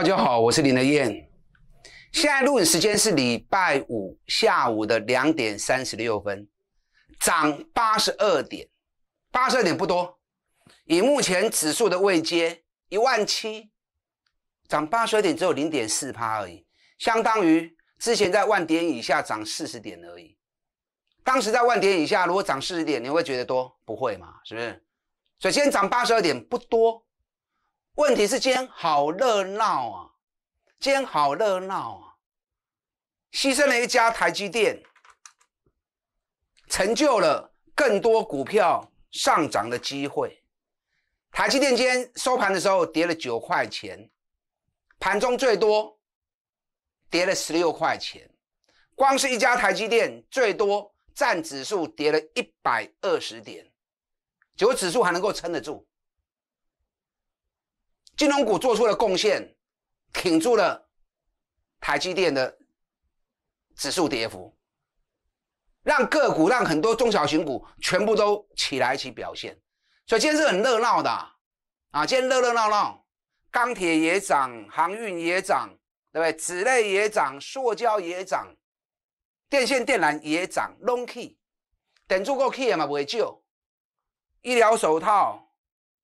大家好，我是林德燕。现在录影时间是礼拜五下午的两点三十六分，涨八十二点，八十二点不多。以目前指数的位阶一万七，涨八十二点只有零点四趴而已，相当于之前在万点以下涨四十点而已。当时在万点以下，如果涨四十点，你会觉得多？不会嘛？是不是？所以今天涨八十二点不多。问题是今天好热闹啊！今天好热闹啊！牺牲了一家台积电，成就了更多股票上涨的机会。台积电今天收盘的时候跌了九块钱，盘中最多跌了十六块钱。光是一家台积电，最多占指数跌了一百二十点，结果指数还能够撑得住。金融股做出了贡献，挺住了台积电的指数跌幅，让个股、让很多中小型股全部都起来起表现。所以今天是很热闹的啊！今天热热闹闹，钢铁也涨，航运也涨，对不对？纸类也涨，塑胶也涨，电线电缆也涨。Long key，等住个 key 嘛，不会救，医疗手套，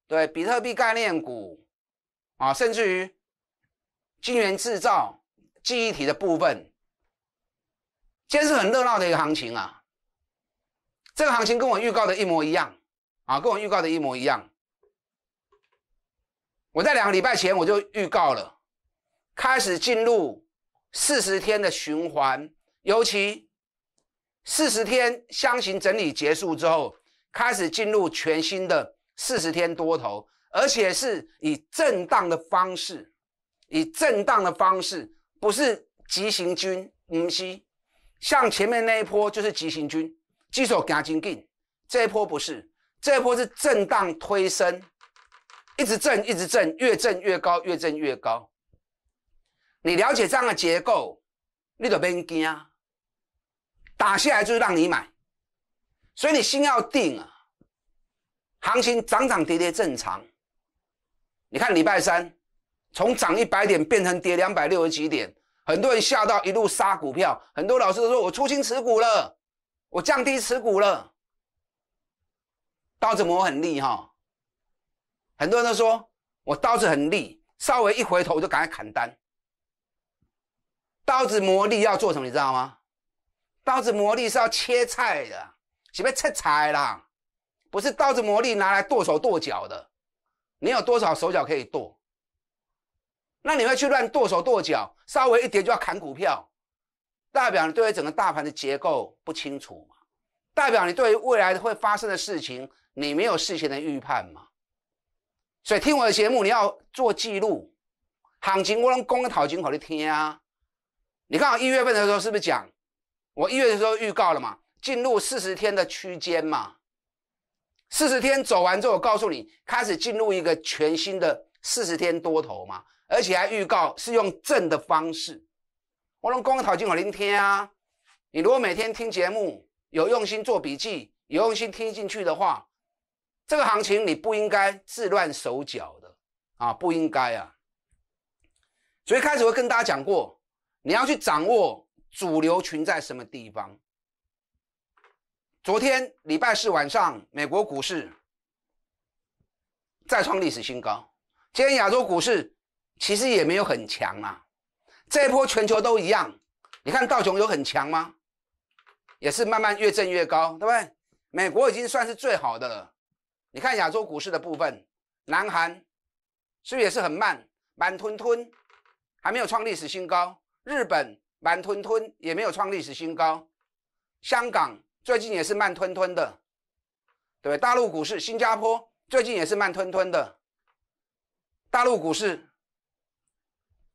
对比特币概念股。啊，甚至于晶圆制造记忆体的部分，今天是很热闹的一个行情啊！这个行情跟我预告的一模一样啊，跟我预告的一模一样。我在两个礼拜前我就预告了，开始进入四十天的循环，尤其四十天箱型整理结束之后，开始进入全新的四十天多头。而且是以震荡的方式，以震荡的方式，不是急行军。唔们像前面那一波就是急行军，技术行进这一波不是，这一波是震荡推升，一直震，一直震，越震越高，越震越高。你了解这样的结构，你就别惊啊。打下来就是让你买，所以你心要定啊。行情涨涨跌跌正常。你看礼拜三，从涨一百点变成跌两百六十几点，很多人吓到一路杀股票，很多老师都说我出清持股了，我降低持股了。刀子磨很利哈，很多人都说我刀子很利，稍微一回头就赶快砍单。刀子磨利要做什么你知道吗？刀子磨利是要切菜的，准备切菜啦，不是刀子磨利拿来剁手剁脚的。你有多少手脚可以剁？那你会去乱剁手剁脚，稍微一点就要砍股票，代表你对于整个大盘的结构不清楚嘛？代表你对于未来会发生的事情，你没有事先的预判嘛？所以听我的节目，你要做记录，行情不能公讨靠口的听，你看我一月份的时候是不是讲，我一月的时候预告了嘛，进入四十天的区间嘛。四十天走完之后，我告诉你，开始进入一个全新的四十天多头嘛，而且还预告是用正的方式。我用公文讨金，我聆听啊。你如果每天听节目，有用心做笔记，有用心听进去的话，这个行情你不应该自乱手脚的啊，不应该啊。所以开始我跟大家讲过，你要去掌握主流群在什么地方。昨天礼拜四晚上，美国股市再创历史新高。今天亚洲股市其实也没有很强啊，这一波全球都一样。你看道琼有很强吗？也是慢慢越震越高，对不对？美国已经算是最好的了。你看亚洲股市的部分，南韩是不是也是很慢慢吞吞，还没有创历史新高？日本慢吞吞也没有创历史新高，香港。最近也是慢吞吞的，对吧？大陆股市、新加坡最近也是慢吞吞的，大陆股市，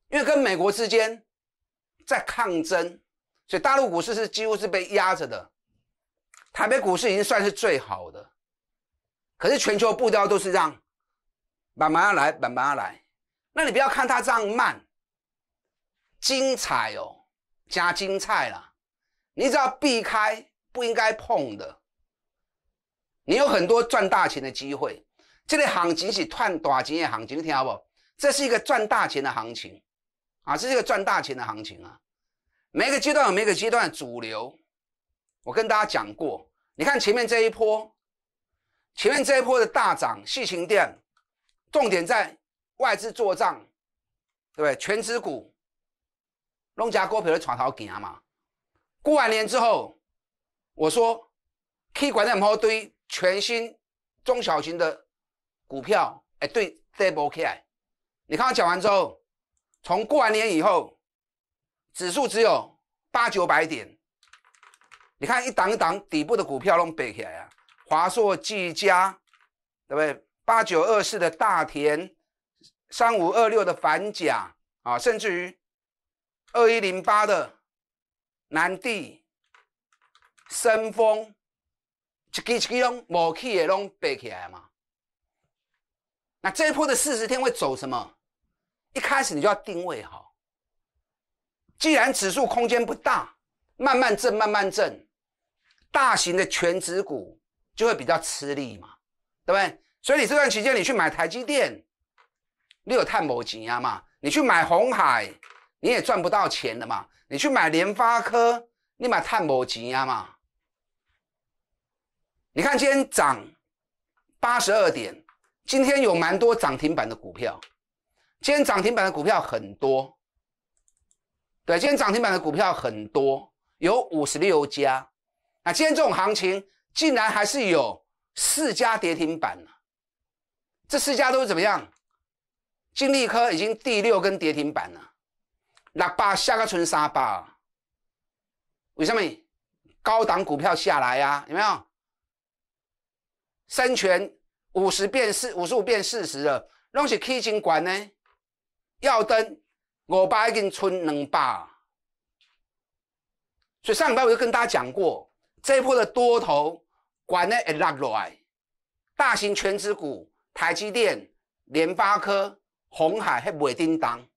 因为跟美国之间在抗争，所以大陆股市是几乎是被压着的。台北股市已经算是最好的，可是全球步调都是这样，慢慢来，慢慢来。那你不要看它这样慢，精彩哦，加精彩了。你只要避开。不应该碰的，你有很多赚大钱的机会。这个行情是赚大钱的行情，你听好不？这是一个赚大钱的行情啊！这是一个赚大钱的行情啊！每个阶段有每个阶段的主流。我跟大家讲过，你看前面这一波，前面这一波的大涨，细情店，重点在外资做账，对不对？全资股、龙家股票的创头景啊嘛！过完年之后。我说，可以管那么一堆全新中小型的股票，哎，对，double k a 你看我讲完之后，从过完年以后，指数只有八九百点。你看一档一档底部的股票拢背起来啊，华硕、技嘉，对不对？八九二四的大田，三五二六的反甲啊，甚至于二一零八的南地。生风，一支一支拢无器，的拢背起来嘛。那这一波的四十天会走什么？一开始你就要定位好。既然指数空间不大，慢慢挣，慢慢挣。大型的全指股就会比较吃力嘛，对不对？所以你这段期间你去买台积电，你有碳膜挤压嘛？你去买红海，你也赚不到钱的嘛。你去买联发科，你买碳膜挤压嘛？你看，今天涨八十二点，今天有蛮多涨停板的股票。今天涨停板的股票很多，对，今天涨停板的股票很多，有五十六家。那今天这种行情，竟然还是有四家跌停板这四家都是怎么样？金利科已经第六根跌停板了，喇叭下个春沙吧？为什么？高档股票下来呀，有没有？三泉五十变四，五十五变四十了，拢是基金管呢。要登五百已经剩两百，所以上礼拜我就跟大家讲过，这一波的多头管呢，落落来，大型全资股，台积电、联发科、红海还袂叮当，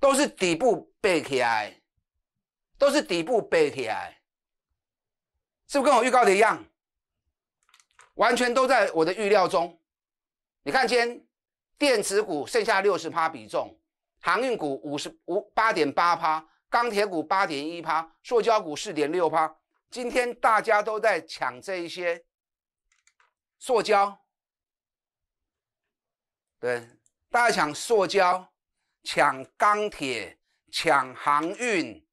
都是底部背起来，都是底部背起来，是不跟我预告的一样？完全都在我的预料中。你看，今天电子股剩下六十趴比重，航运股五十五八点八趴，钢铁股八点一趴，塑胶股四点六趴。今天大家都在抢这一些塑胶，对，大家抢塑胶，抢钢铁，抢航运，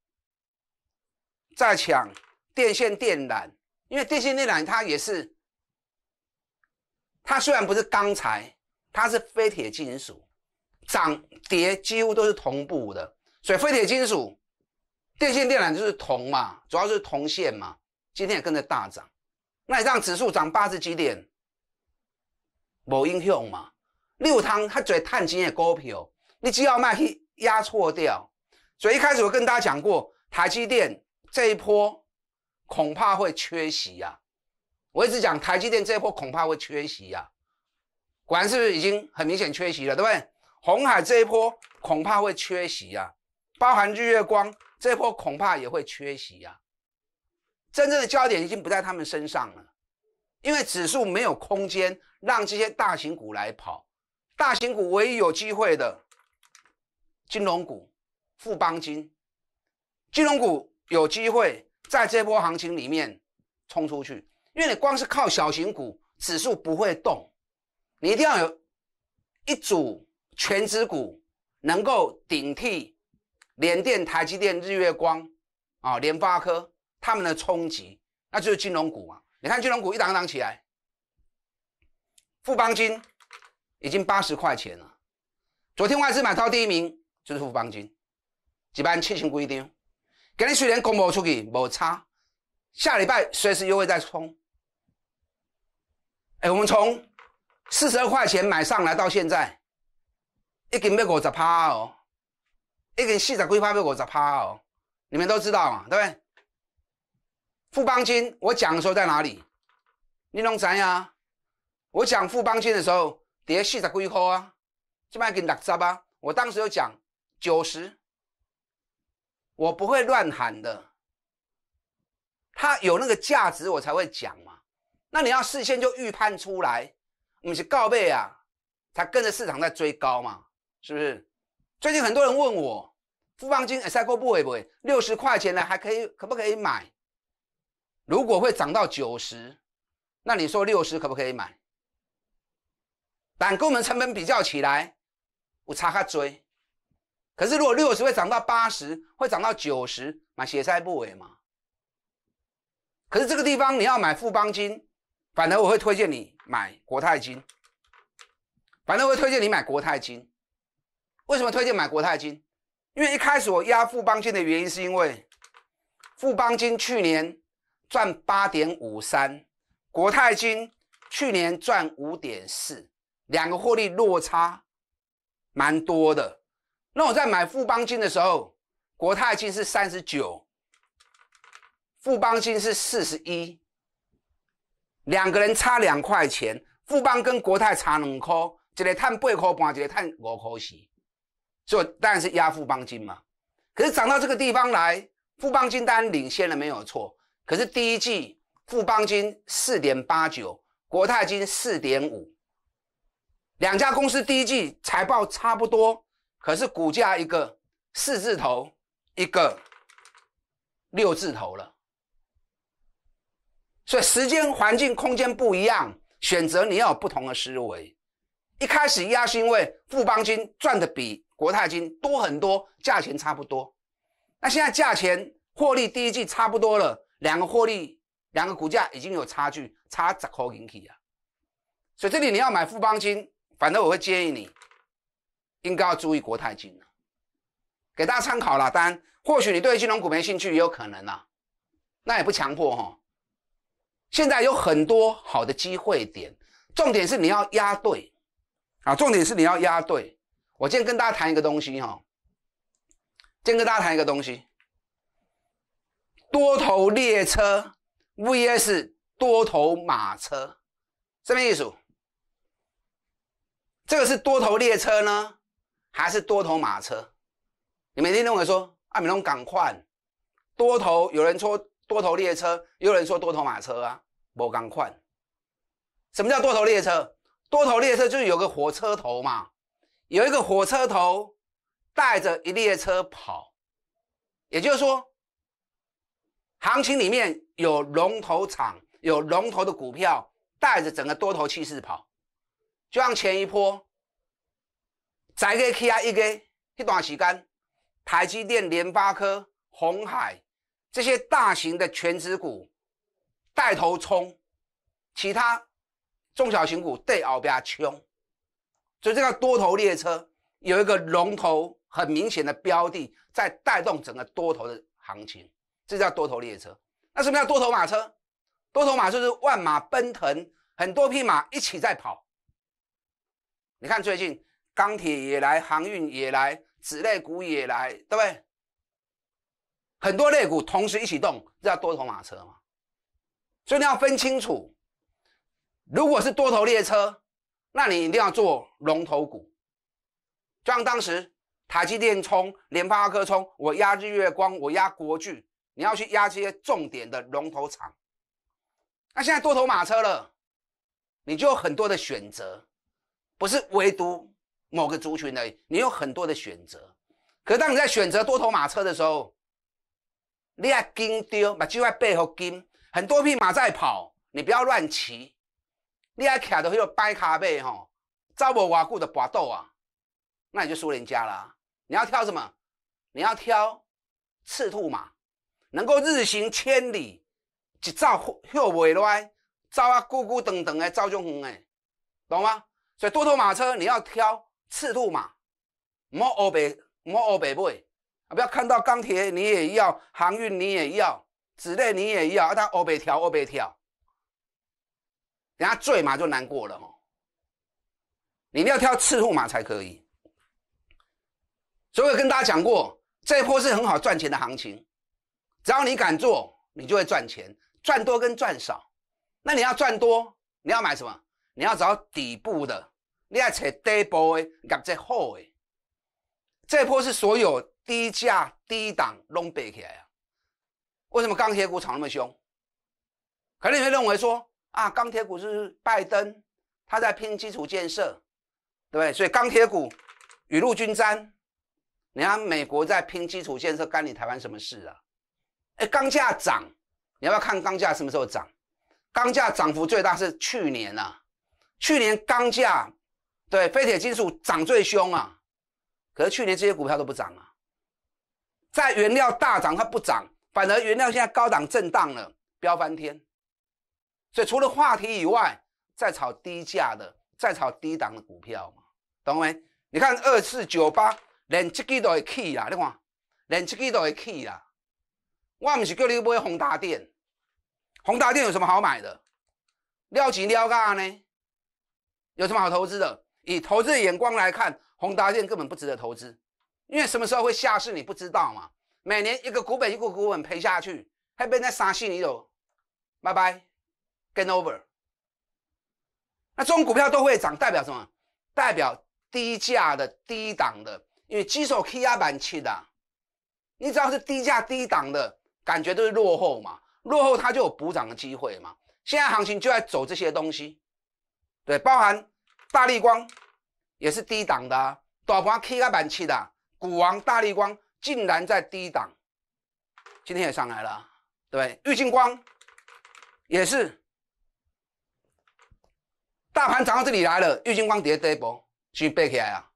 再抢电线电缆，因为电线电缆它也是。它虽然不是钢材，它是非铁金属，涨跌几乎都是同步的。所以非铁金属，电线电缆就是铜嘛，主要是铜线嘛，今天也跟着大涨。那你让指数涨八十几点，某英雄嘛，六汤它最探金的高票，你只要卖去压错掉。所以一开始我跟大家讲过，台积电这一波恐怕会缺席呀。我一直讲台积电这一波恐怕会缺席呀，果然是不是已经很明显缺席了，对不对？红海这一波恐怕会缺席呀，包含日月光这一波恐怕也会缺席呀。真正的焦点已经不在他们身上了，因为指数没有空间让这些大型股来跑，大型股唯一有机会的金融股、富邦金、金融股有机会在这波行情里面冲出去。因为你光是靠小型股指数不会动，你一定要有一组全指股能够顶替联电、台积电、日月光、啊联发科他们的冲击，那就是金融股嘛。你看金融股一档一档起来，富邦金已经八十块钱了。昨天外资买到第一名就是富邦金，一万七千规定，今天虽然公布出去无差，下礼拜随时又会再冲。哎，我们从四十二块钱买上来到现在，一根麦果子趴哦，一根四十几块麦果子趴哦，你们都知道嘛，对不对？富邦金我讲的时候在哪里？你珑山呀，我讲富邦金的时候跌四十几块啊，今摆根六十啊，我当时就讲九十，我不会乱喊的，它有那个价值我才会讲嘛。那你要事先就预判出来，你是告备啊，才跟着市场在追高嘛，是不是？最近很多人问我，富邦金现在够不尾不尾？六十块钱呢，还可以可不可以买？如果会涨到九十，那你说六十可不可以买？但跟我们成本比较起来，我差下追。可是如果六十会涨到八十，会涨到九十，买血塞不尾嘛？可是这个地方你要买富邦金。反而我会推荐你买国泰金。反正我会推荐你买国泰金。为什么推荐买国泰金？因为一开始我压富邦金的原因，是因为富邦金去年赚八点五三，国泰金去年赚五点四，两个获利落差蛮多的。那我在买富邦金的时候，国泰金是三十九，富邦金是四十一。两个人差两块钱，富邦跟国泰差两块，一个赚八块半，一个赚五块四，所以当然是压富邦金嘛。可是涨到这个地方来，富邦金单领先了没有错。可是第一季富邦金四点八九，国泰金四点五，两家公司第一季财报差不多，可是股价一个四字头，一个六字头了。所以时间、环境、空间不一样，选择你要有不同的思维。一开始压是因为富邦金赚的比国泰金多很多，价钱差不多。那现在价钱获利第一季差不多了，两个获利，两个股价已经有差距，差十块银币啊。所以这里你要买富邦金，反正我会建议你，应该要注意国泰金了，给大家参考了。当然，或许你对金融股没兴趣也有可能啊，那也不强迫哈。现在有很多好的机会点，重点是你要压对啊！重点是你要压对。我今天跟大家谈一个东西哈，天跟大家谈一个东西：多头列车 vs 多头马车，什么意思？这个是多头列车呢，还是多头马车？你们天认为说，阿美隆赶快，多头有人说多头列车，有人说多头马车啊，无刚换。什么叫多头列车？多头列车就是有个火车头嘛，有一个火车头带着一列车跑，也就是说，行情里面有龙头厂，有龙头的股票带着整个多头气势跑，就像前一波，宅个 K I 一个，一段时间，台积电、联发科、红海。这些大型的全值股带头冲，其他中小型股对敖边冲，所以这叫多头列车，有一个龙头很明显的标的在带动整个多头的行情，这叫多头列车。那什么叫多头马车？多头马就是万马奔腾，很多匹马一起在跑。你看最近钢铁也来，航运也来，子类股也来，对不对？很多类股同时一起动，这叫多头马车嘛？所以你要分清楚，如果是多头列车，那你一定要做龙头股。就像当时台积电冲，联发科冲，我压日月光，我压国巨，你要去压这些重点的龙头厂。那现在多头马车了，你就有很多的选择，不是唯独某个族群的，你有很多的选择。可是当你在选择多头马车的时候，你爱金雕，目睭爱背鹤金，很多匹马在跑，你不要乱骑。你爱骑到迄个跛脚马吼，走无偌久的摔倒啊，那你就输人家啦。你要挑什么？你要挑赤兔马，能够日行千里，一血歇袂来，走啊，咕咕噔噔的走就远诶，懂吗？所以多头马车你要挑赤兔马，莫乌白，莫乌白马。啊！不要看到钢铁，你也要航运，你也要纸类，你也要，要他欧北跳，欧北跳，人家坠马就难过了吼。你一定要挑次沪马才可以。所以我跟大家讲过，这波是很好赚钱的行情，只要你敢做，你就会赚钱，赚多跟赚少。那你要赚多，你要买什么？你要找底部的，你也找底部业绩好的。这波是所有。低价低档拢背起来啊？为什么钢铁股炒那么凶？可能你会认为说啊，钢铁股是拜登他在拼基础建设，对不对？所以钢铁股雨露均沾。你看美国在拼基础建设，干你台湾什么事啊？哎，钢价涨，你要不要看钢价什么时候涨？钢价涨幅最大是去年呐，去年钢价对废铁金属涨最凶啊。可是去年这些股票都不涨啊。在原料大涨，它不涨，反而原料现在高档震荡了，飙翻天。所以除了话题以外，再炒低价的，再炒低档的股票嘛，懂没？你看二四九八连七 G 都会去啦，你看连七 G 都会去啦。我唔是叫你买宏达电，宏达电有什么好买的？撩钱撩噶呢？有什么好投资的？以投资的眼光来看，宏达电根本不值得投资。因为什么时候会下市，你不知道嘛。每年一个股本，一个股本赔下去，还被那杀戏你走，拜拜 g a m over。那这种股票都会涨，代表什么？代表低价的、低档的，因为机 K 压板去的。你只要是低价、低档的感觉都是落后嘛，落后它就有补涨的机会嘛。现在行情就在走这些东西，对，包含大力光也是低档的，大盘压板去的。股王大力光竟然在低档，今天也上来了，对不对？玉金光也是，大盘涨到这里来了，玉金光跌跌不，去背起来啊！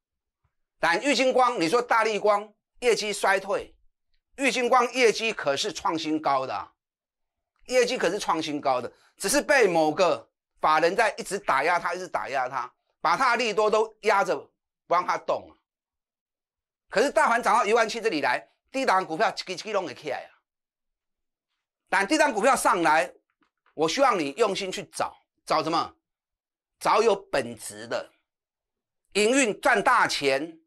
但玉金光，你说大力光业绩衰退，玉金光业绩可是创新高的，业绩可是创新高的，只是被某个法人在一直打压他，一直打压他，把他的利多都压着不让他动啊。可是大盘涨到一万七这里来，低档股票鸡鸡拢给起来啊！但低档股票上来，我希望你用心去找，找什么？找有本质的，营运赚大钱，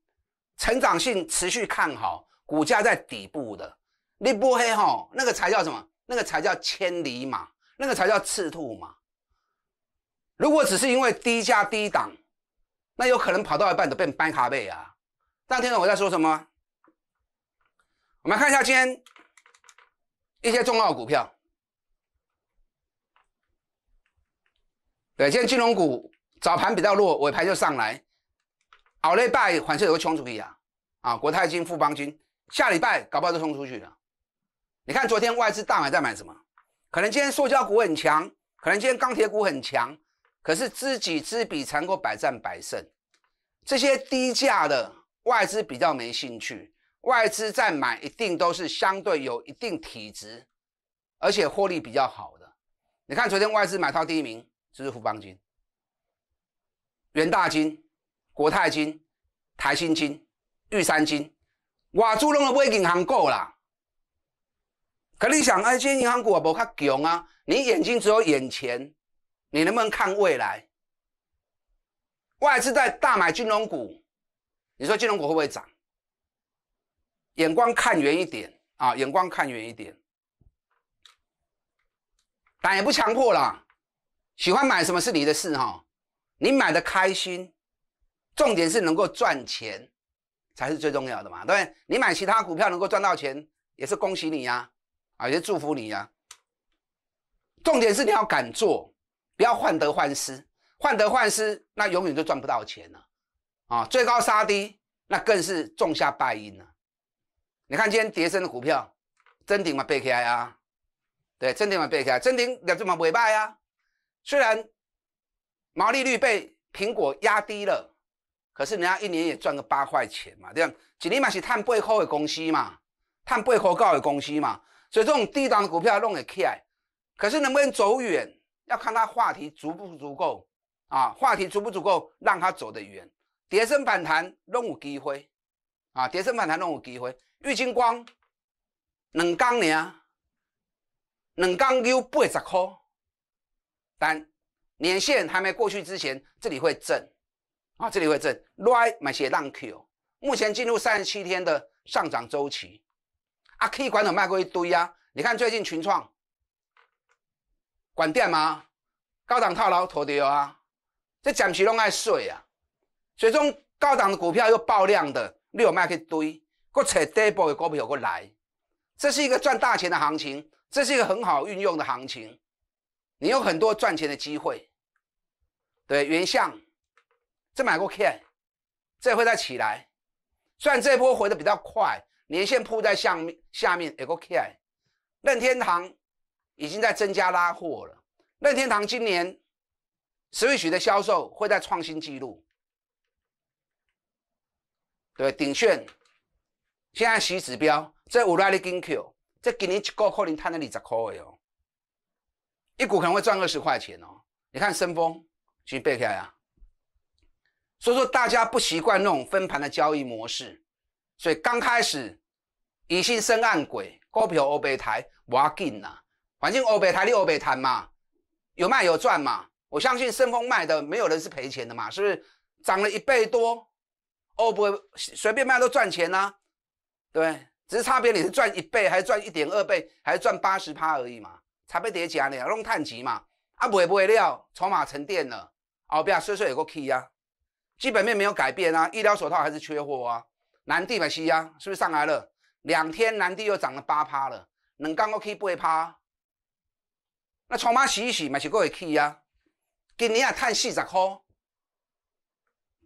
成长性持续看好，股价在底部的，你不黑吼，那个才叫什么？那个才叫千里马，那个才叫赤兔马。如果只是因为低价低档，那有可能跑到一半都变班卡贝啊！大家听懂我在说什么？我们看一下今天一些重要股票。对，今天金融股早盘比较弱，尾盘就上来。好雷拜反正有个冲出去啊！啊，国泰金、富邦金，下礼拜搞不好就冲出去了。你看昨天外资大买在买什么？可能今天塑胶股很强，可能今天钢铁股很强。可是知己知彼，才能够百战百胜。这些低价的。外资比较没兴趣，外资在买一定都是相对有一定体质，而且获利比较好的。你看昨天外资买套第一名就是富邦金、元大金、国泰金、台新金、玉山金，哇，资拢的买银行股啦。可你想，哎，天银行股也无较强啊。你眼睛只有眼前，你能不能看未来？外资在大买金融股。你说金融股会不会涨？眼光看远一点啊，眼光看远一点。但也不强迫啦。喜欢买什么是你的事哈，你买的开心，重点是能够赚钱才是最重要的嘛，对不对？你买其他股票能够赚到钱，也是恭喜你呀，啊，也是祝福你呀。重点是你要敢做，不要患得患失，患得患失那永远就赚不到钱了。啊，最高杀低，那更是种下败因了。你看今天叠升的股票，真顶嘛背起来啊，对，真顶嘛背起来，真顶要怎么尾败啊？虽然毛利率被苹果压低了，可是人家一年也赚个八块钱嘛，对吗？吉年嘛是碳背后的公司嘛，碳背后高的公司嘛，所以这种低档的股票弄得起来，可是能不能走远，要看它话题足不足够啊？话题足不足够让它走得远？碟升反弹拢有机会啊！碟升反弹拢有机会。玉晶光两公年，两公有八十块，但年限还没过去之前，这里会震啊！这里会震。来买些量 Q，目前进入三十七天的上涨周期啊！K 管有卖过一堆啊！你看最近群创管电吗？高档套牢拖掉啊！这暂时拢爱睡啊！所以，这高档的股票又爆量的，你有卖可以堆；，扯 d o u b l e 的股票过来，这是一个赚大钱的行情，这是一个很好运用的行情。你有很多赚钱的机会。对，原相，这买过 c a 这会再起来，虽然这波回的比较快，年线铺在下面，下面一个 c a 任天堂已经在增加拉货了，任天堂今年 Switch 的销售会在创新纪录。对，顶炫现在洗指标，这五拉的金 Q，这今年一个可能摊了二十块哦，一股可能会赚二十块钱哦。你看升风去背开啊，所以说大家不习惯那种分盘的交易模式，所以刚开始疑心生暗鬼，股票欧白台，我紧呐，反正欧白台你欧白谈嘛，有卖有赚嘛。我相信升风卖的没有人是赔钱的嘛，是不是涨了一倍多？哦，不会随便卖都赚钱呐，对，只是差别你是赚一倍，还是赚一点二倍，还是赚八十趴而已嘛，茶杯叠加你啊弄碳级嘛，啊不会不会料，筹码沉淀了，后边碎碎有个气啊，基本面没有改变啊，医疗手套还是缺货啊，南地买西啊，是不是上来了？两天南地又涨了八趴了，能讲个起不会趴？那筹码洗一洗嘛是会气啊，今年啊碳四十块。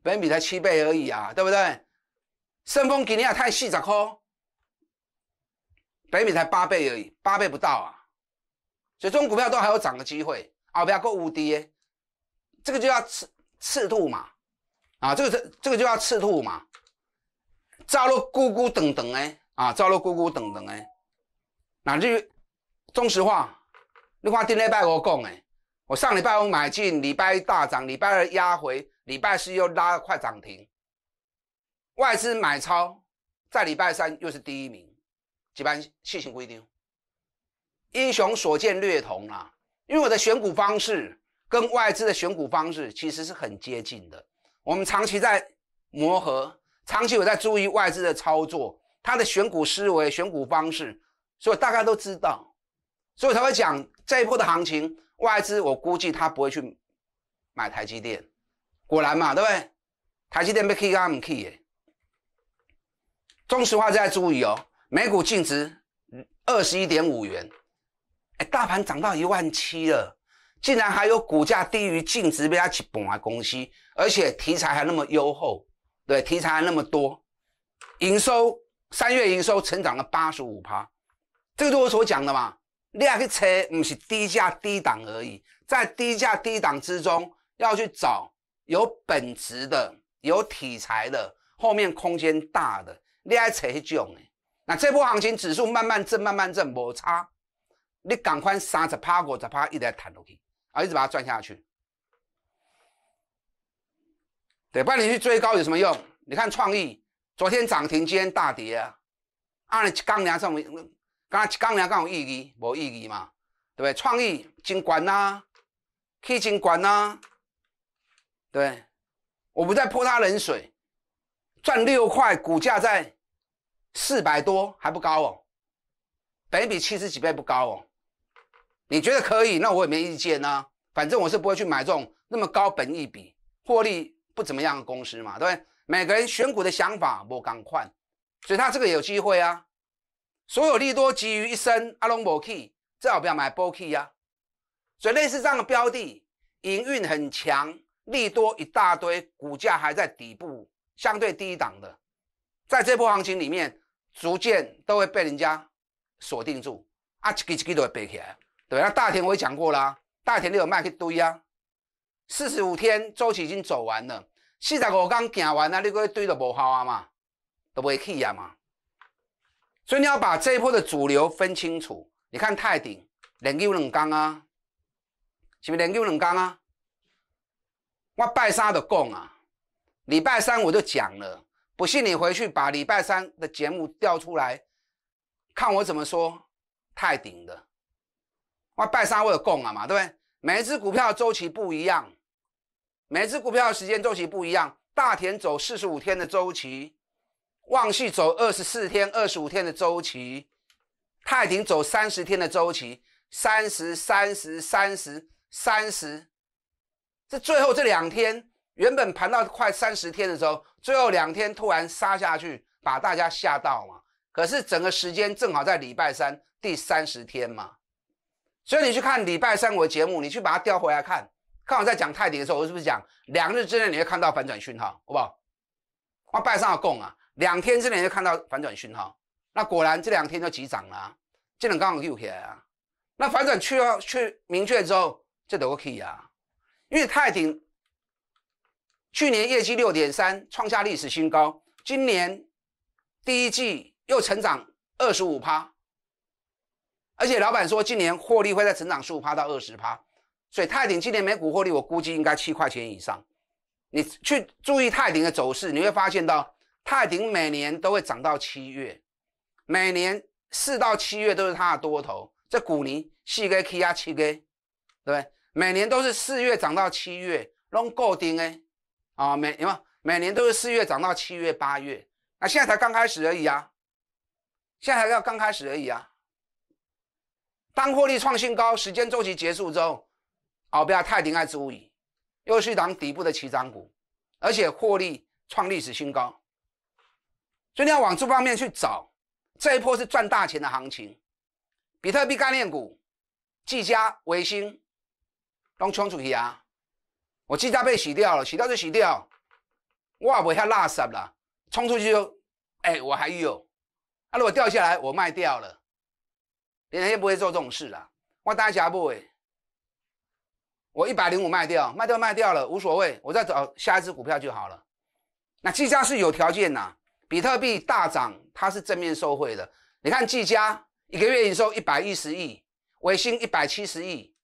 本比才七倍而已啊，对不对？顺丰今年也太细，咋空？北米才八倍而已，八倍不到啊。所以这种股票都还有涨的机会啊，不要够无跌。这个就叫赤赤兔嘛，啊，这个这这个就叫赤兔嘛。照落咕咕噔噔哎，啊，照落咕咕噔噔哎。那就中石化，你看今礼拜我讲哎，我上礼拜五买进，礼拜一大涨，礼拜二压回。礼拜四又拉快涨停，外资买超，在礼拜三又是第一名，几班细心规定，英雄所见略同啦，因为我的选股方式跟外资的选股方式其实是很接近的，我们长期在磨合，长期我在注意外资的操作，他的选股思维、选股方式，所以大家都知道，所以才会讲这一波的行情，外资我估计他不会去买台积电。果然嘛，对不对？台积电被 KAMK 耶，中石化在注意哦。每股净值二十一点五元，哎，大盘涨到一万七了，竟然还有股价低于净值被它吃盘的公司，而且题材还那么优厚，对，题材还那么多。营收三月营收成长了八十五趴，这个就我所讲的嘛。你要去猜，不是低价低档而已，在低价低档之中要去找。有本质的，有题材的，后面空间大的，你爱扯迄种诶。那这波行情指数慢慢震，慢慢震，摩差，你赶快三十趴、五十趴，一直弹落去，啊，一直把它赚下去。对，不然你去追高有什么用？你看创意，昨天涨停，今天大跌啊。按你刚聊这种，刚刚聊这种意义，无意义嘛，对不对？创意真管呐，去真管呐。对，我不再泼他冷水，赚六块，股价在四百多还不高哦，本一比七十几倍不高哦，你觉得可以，那我也没意见呢，反正我是不会去买这种那么高本一比获利不怎么样的公司嘛，对每个人选股的想法不赶快，所以他这个有机会啊，所有利多集于一身，阿隆博 key 最好不要买 o key 呀，所以类似这样的标的营运很强。利多一大堆，股价还在底部，相对低档的，在这波行情里面，逐渐都会被人家锁定住，啊，一个一个都会背起来，对那大田我也讲过了，大田你有卖去堆啊，四十五天周期已经走完了，四十五天行完了，你再堆就无效啊嘛，都不会起啊嘛。所以你要把这一波的主流分清楚，你看泰鼎连续两公啊，是不是连续两公啊？我拜沙的供啊！礼拜三我就讲了，不信你回去把礼拜三的节目调出来，看我怎么说。太顶的，我拜沙我有供啊嘛，对不对？每一只股票周期不一样，每一只股票的时间周期不一样。大田走四十五天的周期，旺系走二十四天、二十五天的周期，泰鼎走三十天的周期，三十、三十、三十、三十。这最后这两天，原本盘到快三十天的时候，最后两天突然杀下去，把大家吓到嘛。可是整个时间正好在礼拜三第三十天嘛，所以你去看礼拜三我的节目，你去把它调回来看。看我在讲泰迪的时候，我是不是讲两日之内你会看到反转讯号，好不好？哇，拜上帝供啊，两天之内你就看到反转讯号，那果然这两天就急涨了。这两天又起来啊，那反转确去明确之后，这多 OK 啊？因为泰鼎去年业绩六点三，创下历史新高。今年第一季又成长二十五趴，而且老板说今年获利会在成长十五趴到二十趴。所以泰鼎今年每股获利我估计应该七块钱以上。你去注意泰鼎的走势，你会发现到泰鼎每年都会涨到七月，每年四到七月都是它的多头。这股龄细个 K 压七个，对不对？每年都是四月涨到七月，弄固丁哎，啊每你有？每年都是四月涨到七月八月，那现在才刚开始而已啊，现在才叫刚开始而已啊。当获利创新高，时间周期结束之后，哦，不要太丁爱注意，又是档底部的起涨股，而且获利创历史新高，所以你要往这方面去找，这一波是赚大钱的行情。比特币概念股，技嘉、维星。拢冲出去啊！我 G 家被洗掉了，洗掉就洗掉，我也袂遐垃圾啦。冲出去就，哎，我还有。啊，如果掉下来，我卖掉了。年轻人不会做这种事啦，我大下不会。我一百零五卖掉，卖掉卖掉了，无所谓，我再找下一只股票就好了。那技家是有条件呐，比特币大涨，它是正面受惠的。你看技家一个月营收一百一十亿，微星一百七十亿。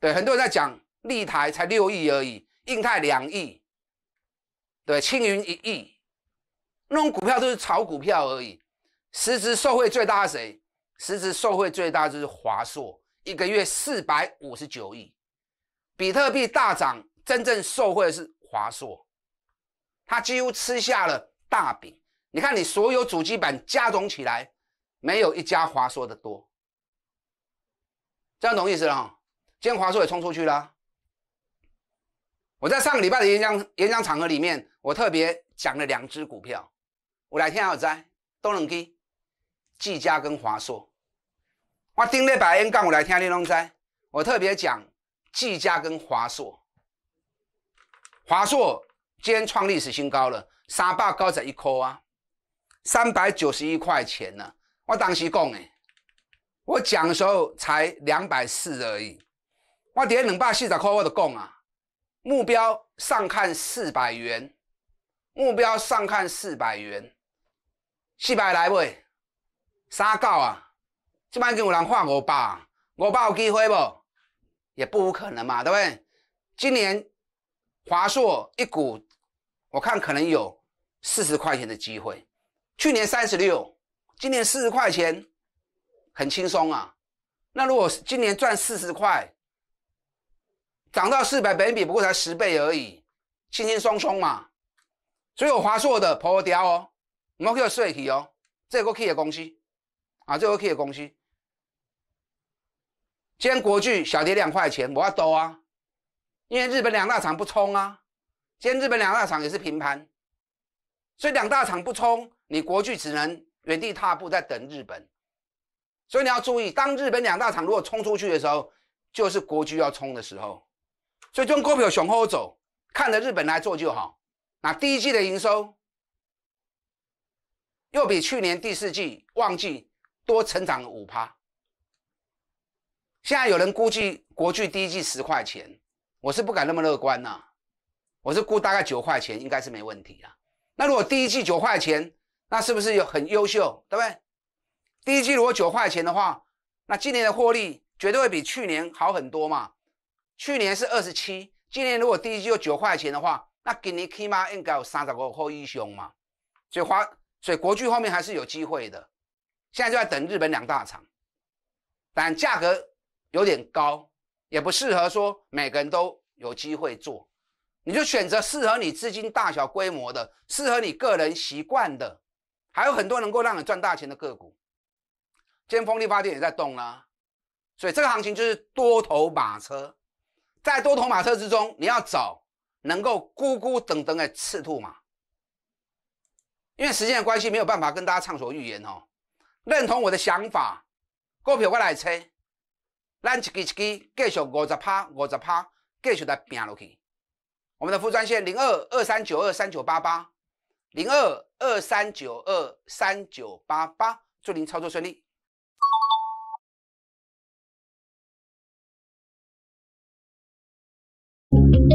对，很多人在讲利台才六亿而已，印太两亿，对，青云一亿，那种股票都是炒股票而已。实质受贿最大是谁？实质受贿最大就是华硕，一个月四百五十九亿。比特币大涨，真正受贿的是华硕，他几乎吃下了大饼。你看，你所有主机板加总起来，没有一家华硕的多，这样懂意思了？今天华硕也冲出去啦！我在上个礼拜的演讲演讲场合里面，我特别讲了两只股票，我来听好在都能给技嘉跟华硕。我顶礼拜 N 杠我来听你拢在，我特别讲技嘉跟华硕。华硕今天创历史新高了，三八高在一颗啊，三百九十一块钱呢。我当时讲诶，我讲的时候才两百四而已。我跌下两百四十块，我就讲啊，目标上看四百元，目标上看四百元，四百来未？三九啊，即班有人喊五百，五百有机会无？也不无可能嘛，对不对？今年华硕一股，我看可能有四十块钱的机会，去年三十六，今年四十块钱，很轻松啊。那如果今年赚四十块？涨到四百本比，不过才十倍而已，轻轻松松嘛。所以华硕的破掉哦，我们叫睡去哦，这个 K 的公司啊，这个 K 的公司。今天国巨小跌两块钱，我要抖啊，因为日本两大厂不冲啊。今天日本两大厂也是平盘，所以两大厂不冲，你国巨只能原地踏步，在等日本。所以你要注意，当日本两大厂如果冲出去的时候，就是国巨要冲的时候。所最终股票雄好走，看着日本来做就好。那第一季的营收又比去年第四季旺季多成长五趴。现在有人估计国巨第一季十块钱，我是不敢那么乐观呐。我是估大概九块钱，应该是没问题啊。那如果第一季九块钱，那是不是有很优秀？对不对？第一季如果九块钱的话，那今年的获利绝对会比去年好很多嘛。去年是二十七，今年如果第一季有九块钱的话，那给你起码应该有三十个后一凶嘛。所以华，所以国际后面还是有机会的。现在就在等日本两大厂，但价格有点高，也不适合说每个人都有机会做。你就选择适合你资金大小规模的，适合你个人习惯的，还有很多能够让你赚大钱的个股。今天风力发电也在动啦，所以这个行情就是多头马车。在多头马车之中，你要找能够咕咕噔噔的赤兔马。因为时间的关系，没有办法跟大家畅所欲言哦。认同我的想法，股票我来吹，咱一支一支继续五十趴，五十趴继续在变楼去。我们的副专线零二二三九二三九八八，零二二三九二三九八八，祝您操作顺利。